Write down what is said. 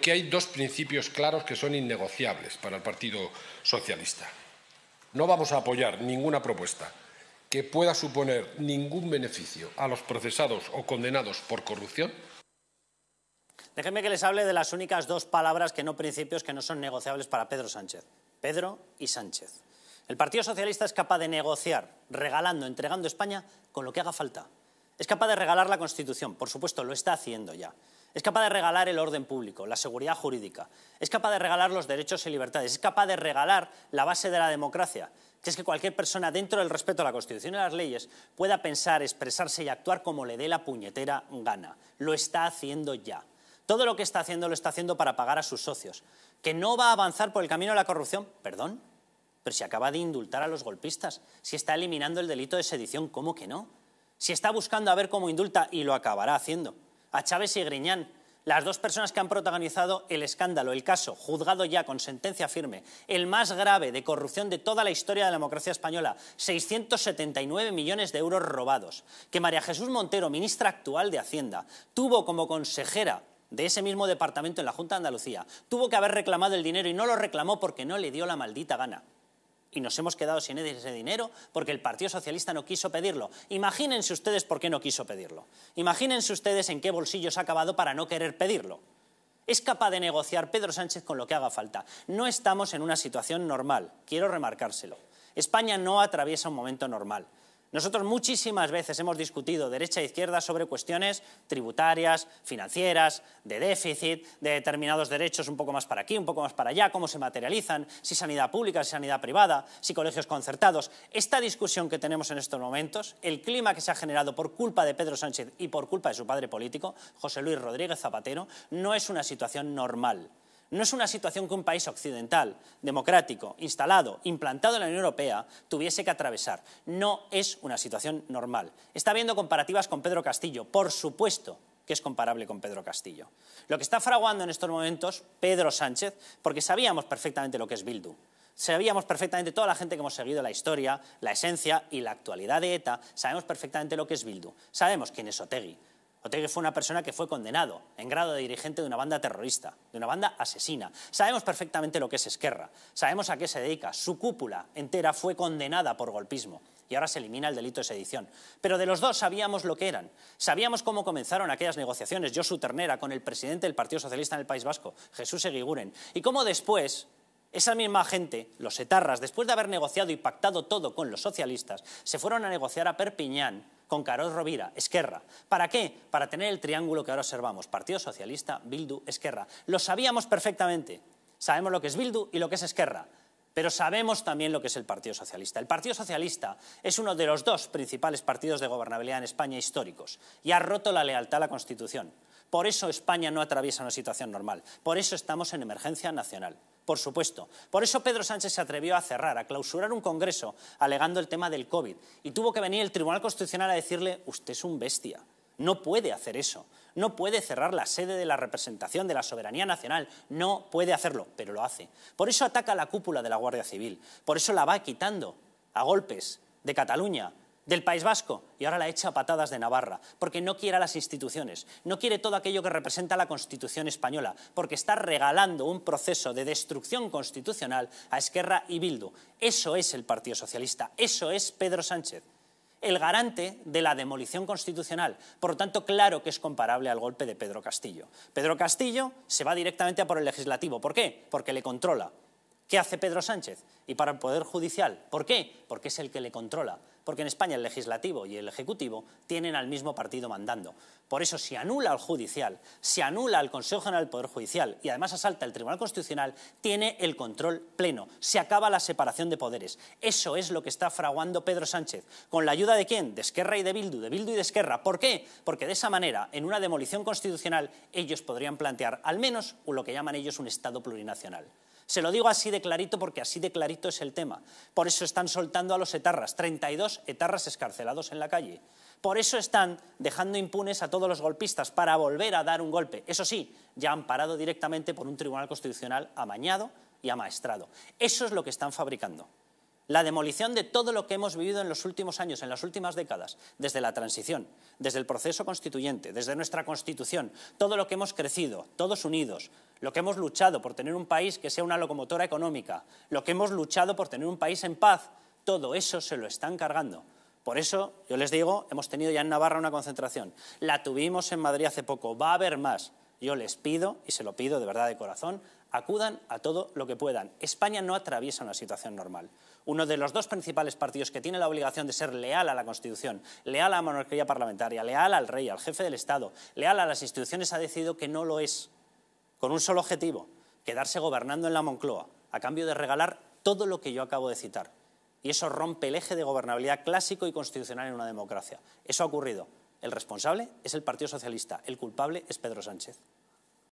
que hay dos principios claros que son innegociables para el Partido Socialista. No vamos a apoyar ninguna propuesta que pueda suponer ningún beneficio a los procesados o condenados por corrupción. Déjenme que les hable de las únicas dos palabras que no principios que no son negociables para Pedro Sánchez. Pedro y Sánchez. El Partido Socialista es capaz de negociar, regalando, entregando España con lo que haga falta. Es capaz de regalar la Constitución, por supuesto, lo está haciendo ya. Es capaz de regalar el orden público, la seguridad jurídica. Es capaz de regalar los derechos y libertades. Es capaz de regalar la base de la democracia, que es que cualquier persona, dentro del respeto a la Constitución y a las leyes, pueda pensar, expresarse y actuar como le dé la puñetera gana. Lo está haciendo ya. Todo lo que está haciendo lo está haciendo para pagar a sus socios. ¿Que no va a avanzar por el camino de la corrupción? ¿Perdón? Pero si acaba de indultar a los golpistas, si está eliminando el delito de sedición, ¿cómo que no? Si está buscando a ver cómo indulta y lo acabará haciendo a Chávez y Griñán, las dos personas que han protagonizado el escándalo, el caso, juzgado ya con sentencia firme, el más grave de corrupción de toda la historia de la democracia española, 679 millones de euros robados, que María Jesús Montero, ministra actual de Hacienda, tuvo como consejera de ese mismo departamento en la Junta de Andalucía, tuvo que haber reclamado el dinero y no lo reclamó porque no le dio la maldita gana y nos hemos quedado sin ese dinero porque el Partido Socialista no quiso pedirlo. Imagínense ustedes por qué no quiso pedirlo. Imagínense ustedes en qué bolsillos ha acabado para no querer pedirlo. Es capaz de negociar Pedro Sánchez con lo que haga falta. No estamos en una situación normal, quiero remarcárselo. España no atraviesa un momento normal. Nosotros muchísimas veces hemos discutido derecha e izquierda sobre cuestiones tributarias, financieras, de déficit, de determinados derechos un poco más para aquí, un poco más para allá, cómo se materializan, si sanidad pública, si sanidad privada, si colegios concertados. Esta discusión que tenemos en estos momentos, el clima que se ha generado por culpa de Pedro Sánchez y por culpa de su padre político, José Luis Rodríguez Zapatero, no es una situación normal. No es una situación que un país occidental, democrático, instalado, implantado en la Unión Europea, tuviese que atravesar. No es una situación normal. Está habiendo comparativas con Pedro Castillo, por supuesto que es comparable con Pedro Castillo. Lo que está fraguando en estos momentos Pedro Sánchez, porque sabíamos perfectamente lo que es Bildu, sabíamos perfectamente, toda la gente que hemos seguido la historia, la esencia y la actualidad de ETA, sabemos perfectamente lo que es Bildu, sabemos quién es Otegui, Otegi fue una persona que fue condenado en grado de dirigente de una banda terrorista, de una banda asesina. Sabemos perfectamente lo que es Esquerra, sabemos a qué se dedica. Su cúpula entera fue condenada por golpismo y ahora se elimina el delito de sedición. Pero de los dos sabíamos lo que eran. Sabíamos cómo comenzaron aquellas negociaciones, Josu Ternera con el presidente del Partido Socialista en el País Vasco, Jesús Eguiguren, y cómo después esa misma gente, los etarras, después de haber negociado y pactado todo con los socialistas, se fueron a negociar a Perpiñán con Carlos Rovira, Esquerra. ¿Para qué? Para tener el triángulo que ahora observamos, Partido Socialista, Bildu, Esquerra. Lo sabíamos perfectamente. Sabemos lo que es Bildu y lo que es Esquerra. Pero sabemos también lo que es el Partido Socialista. El Partido Socialista es uno de los dos principales partidos de gobernabilidad en España históricos y ha roto la lealtad a la Constitución. Por eso España no atraviesa una situación normal. Por eso estamos en emergencia nacional por supuesto. Por eso Pedro Sánchez se atrevió a cerrar, a clausurar un congreso alegando el tema del COVID. Y tuvo que venir el Tribunal Constitucional a decirle, usted es un bestia, no puede hacer eso. No puede cerrar la sede de la representación de la soberanía nacional. No puede hacerlo, pero lo hace. Por eso ataca la cúpula de la Guardia Civil. Por eso la va quitando a golpes de Cataluña, del País Vasco y ahora la echa a patadas de Navarra, porque no quiere las instituciones, no quiere todo aquello que representa la Constitución española, porque está regalando un proceso de destrucción constitucional a Esquerra y Bildu. Eso es el Partido Socialista, eso es Pedro Sánchez el garante de la demolición constitucional. Por lo tanto, claro que es comparable al golpe de Pedro Castillo. Pedro Castillo se va directamente a por el legislativo. ¿Por qué? Porque le controla. ¿Qué hace Pedro Sánchez? Y para el Poder Judicial. ¿Por qué? Porque es el que le controla. Porque en España el legislativo y el ejecutivo tienen al mismo partido mandando. Por eso si anula al judicial, si anula al Consejo General del Poder Judicial y además asalta el Tribunal Constitucional, tiene el control pleno. Se acaba la separación de poderes. Eso es lo que está fraguando Pedro Sánchez. ¿Con la ayuda de quién? De Esquerra y de Bildu, de Bildu y de Esquerra. ¿Por qué? Porque de esa manera, en una demolición constitucional, ellos podrían plantear al menos lo que llaman ellos un Estado plurinacional. Se lo digo así de clarito porque así de clarito es el tema. Por eso están soltando a los etarras, 32 etarras escarcelados en la calle. Por eso están dejando impunes a todos los golpistas para volver a dar un golpe. Eso sí, ya han parado directamente por un tribunal constitucional amañado y amaestrado. Eso es lo que están fabricando la demolición de todo lo que hemos vivido en los últimos años, en las últimas décadas, desde la transición, desde el proceso constituyente, desde nuestra constitución, todo lo que hemos crecido, todos unidos, lo que hemos luchado por tener un país que sea una locomotora económica, lo que hemos luchado por tener un país en paz, todo eso se lo están cargando. Por eso, yo les digo, hemos tenido ya en Navarra una concentración, la tuvimos en Madrid hace poco, va a haber más. Yo les pido, y se lo pido de verdad de corazón, acudan a todo lo que puedan. España no atraviesa una situación normal. Uno de los dos principales partidos que tiene la obligación de ser leal a la Constitución, leal a la monarquía parlamentaria, leal al rey, al jefe del Estado, leal a las instituciones, ha decidido que no lo es, con un solo objetivo, quedarse gobernando en la Moncloa, a cambio de regalar todo lo que yo acabo de citar. Y eso rompe el eje de gobernabilidad clásico y constitucional en una democracia. Eso ha ocurrido. El responsable es el Partido Socialista. El culpable es Pedro Sánchez.